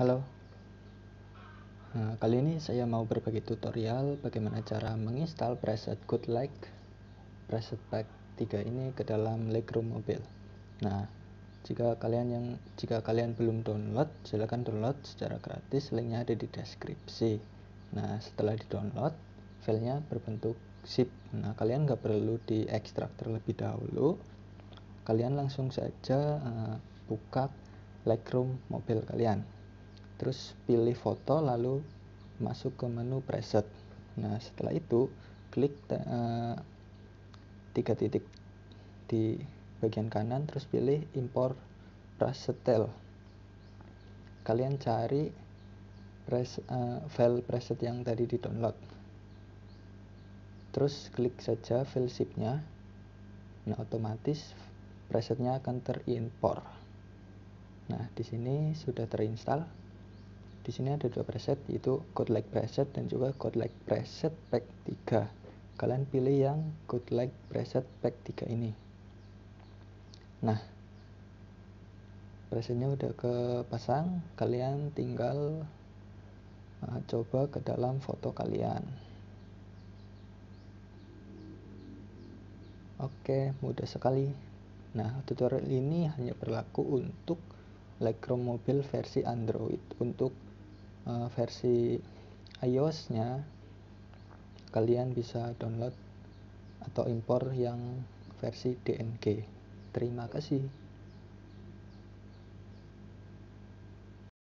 Halo. Nah, kali ini saya mau berbagi tutorial bagaimana cara menginstal preset Good Like preset pack 3 ini ke dalam Lightroom Mobile. Nah, jika kalian yang jika kalian belum download, silakan download secara gratis, linknya ada di deskripsi. Nah, setelah di-download, filenya berbentuk zip. Nah, kalian nggak perlu diekstrak terlebih dahulu. Kalian langsung saja uh, buka Lightroom mobil kalian terus pilih foto lalu masuk ke menu preset nah setelah itu klik uh, tiga titik di bagian kanan terus pilih import presetel kalian cari pres, uh, file preset yang tadi di download terus klik saja file zipnya nah otomatis presetnya akan terimpor nah di sini sudah terinstall di sini ada dua preset yaitu code like preset dan juga code like preset pack 3 kalian pilih yang code like preset pack 3 ini nah presetnya udah kepasang kalian tinggal uh, coba ke dalam foto kalian oke mudah sekali nah tutorial ini hanya berlaku untuk Lightroom mobil versi Android untuk uh, versi iOS-nya kalian bisa download atau impor yang versi DNG. Terima kasih.